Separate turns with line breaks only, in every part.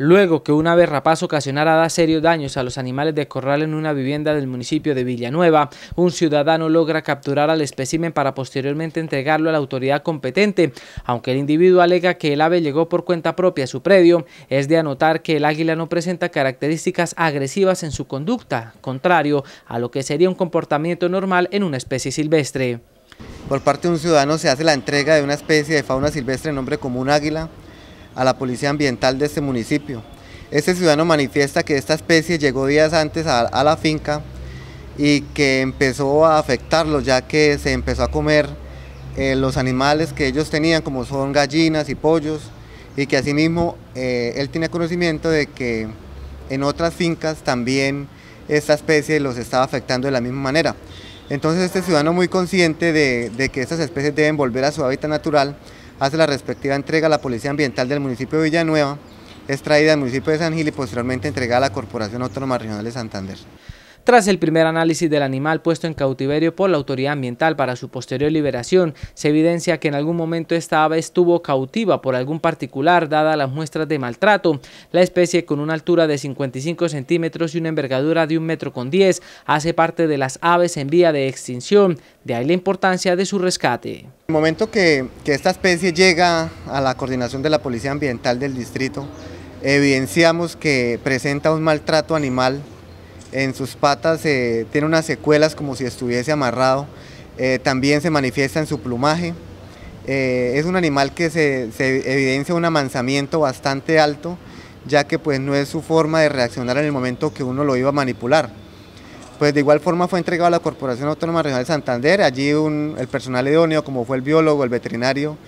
luego que una rapaz ocasionara serios daños a los animales de corral en una vivienda del municipio de Villanueva, un ciudadano logra capturar al espécimen para posteriormente entregarlo a la autoridad competente. Aunque el individuo alega que el ave llegó por cuenta propia a su predio, es de anotar que el águila no presenta características agresivas en su conducta, contrario
a lo que sería un comportamiento normal en una especie silvestre. Por parte de un ciudadano se hace la entrega de una especie de fauna silvestre en nombre común águila, a la Policía Ambiental de este municipio. Este ciudadano manifiesta que esta especie llegó días antes a, la finca y que empezó a afectarlo ya que se empezó a comer eh, los animales que ellos tenían como son gallinas y pollos y que asimismo eh, él tiene conocimiento de que en otras fincas también esta especie los estaba afectando de la misma manera. Entonces este ciudadano muy consciente de, de que estas especies deben volver a su hábitat natural hace la respectiva entrega a la Policía Ambiental del municipio de Villanueva, extraída al municipio de San Gil y posteriormente entregada a la Corporación Autónoma Regional de Santander. Tras
el primer análisis del animal puesto en cautiverio por la autoridad ambiental para su posterior liberación, se evidencia que en algún momento esta ave estuvo cautiva por algún particular dada las muestras de maltrato. La especie con una altura de 55 centímetros y una envergadura de un metro con 10 hace parte de las aves en vía de extinción, de ahí la importancia de su rescate. En
el momento que esta especie llega a la coordinación de la Policía Ambiental del Distrito, evidenciamos que presenta un maltrato animal en sus patas eh, tiene unas secuelas como si estuviese amarrado, eh, también se manifiesta en su plumaje. Eh, es un animal que se, evidencia un amansamiento bastante alto, ya que pues no es su forma de reaccionar en el momento que uno lo iba a manipular. Pues de igual forma fue entregado a la Corporación Autónoma Regional de Santander, allí el personal idóneo como fue el biólogo, el veterinario,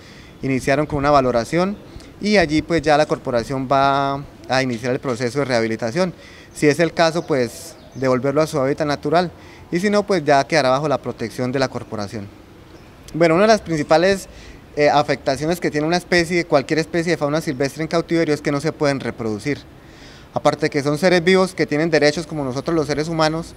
iniciaron con una valoración y allí pues ya la corporación va a iniciar el proceso de rehabilitación. Si es el caso, pues devolverlo a su hábitat natural y si no, pues ya quedará bajo la protección de la corporación. Bueno, una de las principales eh, afectaciones que tiene una especie, cualquier especie de fauna silvestre en cautiverio es que no se pueden reproducir. Aparte que son seres vivos que tienen derechos como nosotros los seres humanos,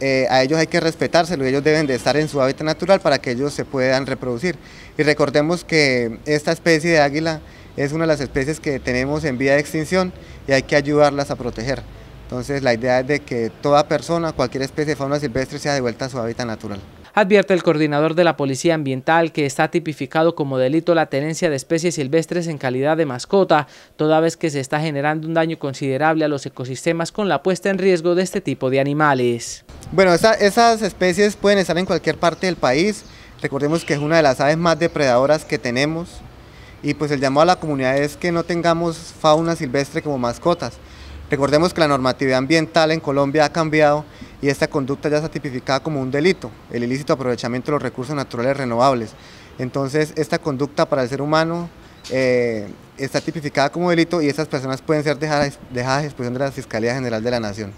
eh, a ellos hay que y ellos deben de estar en su hábitat natural para que ellos se puedan reproducir. Y recordemos que esta especie de águila es una de las especies que tenemos en vía de extinción y hay que ayudarlas a proteger. Entonces la idea es de que toda persona, cualquier especie de fauna silvestre sea devuelta a su hábitat natural.
Advierte el coordinador de la Policía Ambiental que está tipificado como delito la tenencia de especies silvestres en calidad de mascota, toda vez que se está generando un daño considerable a los ecosistemas con la puesta en riesgo de este tipo de animales.
Bueno, esas especies pueden estar en cualquier parte del país, recordemos que es una de las aves más depredadoras que tenemos y pues el llamado a la comunidad es que no tengamos fauna silvestre como mascotas, Recordemos que la normatividad ambiental en Colombia ha cambiado y esta conducta ya está tipificada como un delito, el ilícito aprovechamiento de los recursos naturales renovables. Entonces, esta conducta para el ser humano eh, está tipificada como delito y estas personas pueden ser dejadas, dejadas a disposición de la Fiscalía General de la Nación.